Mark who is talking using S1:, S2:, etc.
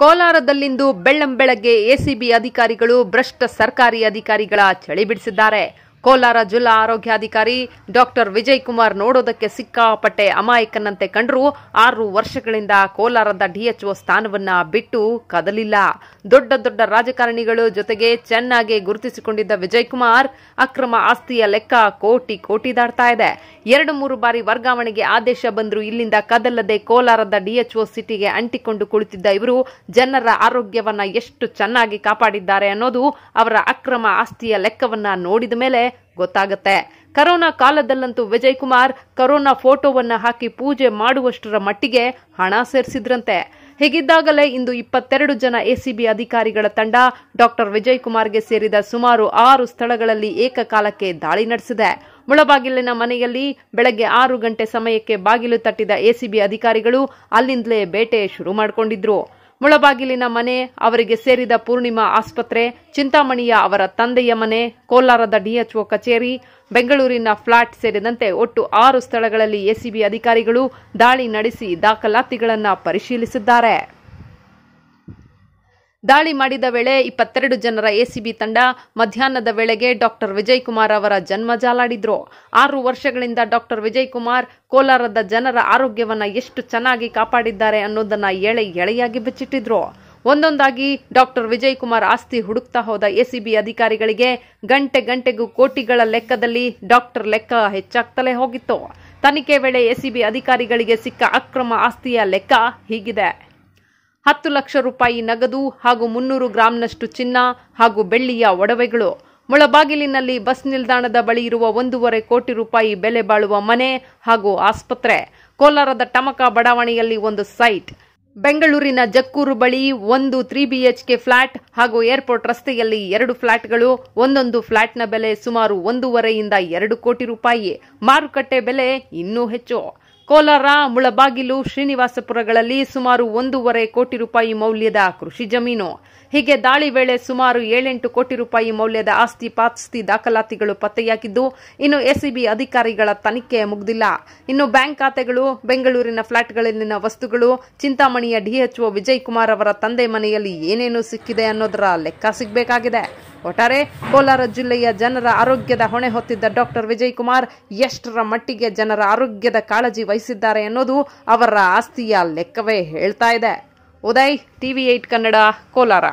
S1: ಕೋಲಾರದಲ್ಲಿಂದು ಬೆಳ್ಳಂಬೆಳಗ್ಗೆ ACB ಅಧಿಕಾರಿಗಳು ಭ್ರಷ್ಟ ಸರ್ಕಾರಿ ಅಧಿಕಾರಿಗಳ ಚಳಿ ಬಿಡಿಸಿದ್ದಾರೆ ಕೋಲಾರ ಜಿಲ್ಲಾ ಆರೋಗ್ಯಾಧಿಕಾರಿ ಡಾಕ್ಟರ್ ವಿಜಯ್ ಕುಮಾರ್ ನೋಡೋದಕ್ಕೆ ಸಿಕ್ಕಾಪಟ್ಟೆ ಅಮಾಯಕನಂತೆ ಕಂಡರೂ ಆರು ವರ್ಷಗಳಿಂದ ಕೋಲಾರದ ಡಿಎಚ್ಒ ಸ್ಥಾನವನ್ನ ಬಿಟ್ಟು ಕದಲಿಲ್ಲ ದೊಡ್ಡ ದೊಡ್ಡ ರಾಜಕಾರಣಿಗಳು ಜೊತೆಗೆ ಚೆನ್ನಾಗಿ ಗುರುತಿಸಿಕೊಂಡಿದ್ದ ವಿಜಯ್ ಕುಮಾರ್ ಅಕ್ರಮ ಆಸ್ತಿಯ ಲೆಕ್ಕ ಕೋಟಿ ಕೋಟಿ ದಾಡ್ತಾ ಇದೆ ಎರಡು ಮೂರು ಬಾರಿ ವರ್ಗಾವಣೆಗೆ ಆದೇಶ ಬಂದರೂ ಇಲ್ಲಿಂದ ಕದಲ್ಲದೆ ಕೋಲಾರದ ಡಿಎಚ್ಒ ಸಿಟಿಗೆ ಅಂಟಿಕೊಂಡು ಕುಳಿತಿದ್ದ ಇವರು ಜನರ ಆರೋಗ್ಯವನ್ನ ಎಷ್ಟು ಚೆನ್ನಾಗಿ ಕಾಪಾಡಿದ್ದಾರೆ ಅನ್ನೋದು ಅವರ ಅಕ್ರಮ ಆಸ್ತಿಯ ಲೆಕ್ಕವನ್ನ ನೋಡಿದ ಮೇಲೆ ಗೊತ್ತಾಗುತ್ತೆ ಕರೋನಾ ಕಾಲದಲ್ಲಂತೂ ವಿಜಯ್ ಕುಮಾರ್ ಕರೋನಾ ಫೋಟೋವನ್ನ ಹಾಕಿ ಪೂಜೆ ಮಾಡುವಷ್ಟರ ಮಟ್ಟಿಗೆ ಹಣ ಸೇರಿಸಿದ್ರಂತೆ ಹೀಗಿದ್ದಾಗಲೇ ಇಂದು ಇಪ್ಪತ್ತೆರಡು ಜನ ಎಸಿಬಿ ಅಧಿಕಾರಿಗಳ ತಂಡ ಡಾಕ್ಟರ್ ವಿಜಯ್ ಕುಮಾರ್ಗೆ ಸೇರಿದ ಸುಮಾರು ಆರು ಸ್ಥಳಗಳಲ್ಲಿ ಏಕಕಾಲಕ್ಕೆ ದಾಳಿ ನಡೆಸಿದೆ ಮುಳಬಾಗಿಲಿನ ಮನೆಯಲ್ಲಿ ಬೆಳಗ್ಗೆ ಆರು ಗಂಟೆ ಸಮಯಕ್ಕೆ ಬಾಗಿಲು ತಟ್ಟಿದ ಎಸಿಬಿ ಅಧಿಕಾರಿಗಳು ಅಲ್ಲಿಂದಲೇ ಬೇಟೆ ಶುರು ಮಾಡಿಕೊಂಡಿದ್ರು ಮುಳಬಾಗಿಲಿನ ಮನೆ ಅವರಿಗೆ ಸೇರಿದ ಪೂರ್ಣಿಮಾ ಆಸ್ಪತ್ರೆ ಚಿಂತಾಮಣಿಯ ಅವರ ತಂದೆಯ ಮನೆ ಕೋಲಾರದ ಡಿಎಚ್ಒ ಕಚೇರಿ ಬೆಂಗಳೂರಿನ ಫ್ಲಾಟ್ ಸೇರಿದಂತೆ ಒಟ್ಟು ಆರು ಸ್ಥಳಗಳಲ್ಲಿ ಎಸಿಬಿ ಅಧಿಕಾರಿಗಳು ದಾಳಿ ನಡೆಸಿ ದಾಖಲಾತಿಗಳನ್ನು ಪರಿಶೀಲಿಸಿದ್ದಾರೆ ದಾಳಿ ಮಾಡಿದ ವೇಳೆ ಇಪ್ಪತ್ತೆರಡು ಜನರ ಎಸಿಬಿ ತಂಡ ಮಧ್ಯಾಹ್ನದ ವೇಳೆಗೆ ಡಾಕ್ಟರ್ ವಿಜಯ್ ಕುಮಾರ್ ಅವರ ಜನ್ಮ ಜಾಲಾಡಿದ್ರು ಆರು ವರ್ಷಗಳಿಂದ ಡಾಕ್ಟರ್ ವಿಜಯ್ ಕುಮಾರ್ ಕೋಲಾರದ ಜನರ ಆರೋಗ್ಯವನ್ನ ಎಷ್ಟು ಚೆನ್ನಾಗಿ ಕಾಪಾಡಿದ್ದಾರೆ ಅನ್ನೋದನ್ನ ಎಳೆ ಎಳೆಯಾಗಿ ಬಿಚ್ಚಿಟ್ಟಿದ್ರು ಒಂದೊಂದಾಗಿ ಡಾಕ್ಟರ್ ವಿಜಯ್ ಕುಮಾರ್ ಆಸ್ತಿ ಹುಡುಕ್ತಾ ಹೋದ ಎಸಿಬಿ ಅಧಿಕಾರಿಗಳಿಗೆ ಗಂಟೆ ಗಂಟೆಗೂ ಕೋಟಿಗಳ ಲೆಕ್ಕದಲ್ಲಿ ಡಾಕ್ಟರ್ ಲೆಕ್ಕ ಹೆಚ್ಚಾಗ್ತಲೇ ಹೋಗಿತ್ತು ತನಿಖೆ ವೇಳೆ ಎಸಿಬಿ ಅಧಿಕಾರಿಗಳಿಗೆ ಸಿಕ್ಕ ಅಕ್ರಮ ಆಸ್ತಿಯ ಲೆಕ್ಕ ಹೀಗಿದೆ ಹತ್ತು ಲಕ್ಷ ರೂಪಾಯಿ ನಗದು ಹಾಗೂ ಮುನ್ನೂರು ಗ್ರಾಂನಷ್ಟು ಚಿನ್ನ ಹಾಗೂ ಬೆಳ್ಳಿಯ ಒಡವೆಗಳು ಮುಳಬಾಗಿಲಿನಲ್ಲಿ ಬಸ್ ನಿಲ್ದಾಣದ ಬಳಿ ಇರುವ ಒಂದೂವರೆ ಕೋಟಿ ರೂಪಾಯಿ ಬೆಲೆ ಬಾಳುವ ಮನೆ ಹಾಗೂ ಆಸ್ಪತ್ರೆ ಕೋಲಾರದ ಟಮಕ ಬಡಾವಣೆಯಲ್ಲಿ ಒಂದು ಸೈಟ್ ಬೆಂಗಳೂರಿನ ಜಕ್ಕೂರು ಬಳಿ ಒಂದು ತ್ರೀ ಬಿಎಚ್ಕೆ ಫ್ಲಾಟ್ ಹಾಗೂ ಏರ್ಪೋರ್ಟ್ ರಸ್ತೆಯಲ್ಲಿ ಎರಡು ಫ್ಲಾಟ್ಗಳು ಒಂದೊಂದು ಫ್ಲಾಟ್ನ ಬೆಲೆ ಸುಮಾರು ಒಂದೂವರೆಯಿಂದ ಎರಡು ಕೋಟಿ ರೂಪಾಯಿ ಮಾರುಕಟ್ಟೆ ಬೆಲೆ ಇನ್ನೂ ಹೆಚ್ಚು ಕೋಲಾರ ಮುಳಬಾಗಿಲು ಶ್ರೀನಿವಾಸಪುರಗಳಲ್ಲಿ ಸುಮಾರು ಒಂದೂವರೆ ಕೋಟಿ ರೂಪಾಯಿ ಮೌಲ್ಯದ ಕೃಷಿ ಜಮೀನು ಹೀಗೆ ದಾಳಿ ವೇಳೆ ಸುಮಾರು ಏಳೆಂಟು ಕೋಟಿ ರೂಪಾಯಿ ಮೌಲ್ಯದ ಆಸ್ತಿ ಪಾಸ್ತಿ ದಾಖಲಾತಿಗಳು ಪತ್ತೆಯಾಗಿದ್ದು ಇನ್ನು ಎಸಿಬಿ ಅಧಿಕಾರಿಗಳ ತನಿಖೆ ಮುಗಿದಿಲ್ಲ ಇನ್ನು ಬ್ಯಾಂಕ್ ಖಾತೆಗಳು ಬೆಂಗಳೂರಿನ ಫ್ಲಾಟ್ಗಳಲ್ಲಿನ ವಸ್ತುಗಳು ಚಿಂತಾಮಣಿಯ ಡಿಎಚ್ಒ ವಿಜಯ್ ಕುಮಾರ್ ಅವರ ತಂದೆ ಮನೆಯಲ್ಲಿ ಏನೇನು ಸಿಕ್ಕಿದೆ ಅನ್ನೋದರ ಲೆಕ್ಕ ಸಿಗಬೇಕಾಗಿದೆ ಒಟ್ಟಾರೆ ಕೋಲಾರ ಜಿಲ್ಲೆಯ ಜನರ ಆರೋಗ್ಯದ ಹೊಣೆ ಹೊತ್ತಿದ್ದ ಡಾಕ್ಟರ್ ವಿಜಯ್ ಕುಮಾರ್ ಎಷ್ಟರ ಮಟ್ಟಿಗೆ ಜನರ ಆರೋಗ್ಯದ ಕಾಳಜಿ ವಹಿಸಿದ್ದಾರೆ ಅನ್ನೋದು ಅವರ ಆಸ್ತಿಯ ಲೆಕ್ಕವೇ ಹೇಳ್ತಾ ಇದೆ ಉದಯ್ ಟಿವಿ ಏಟ್ ಕನ್ನಡ ಕೋಲಾರ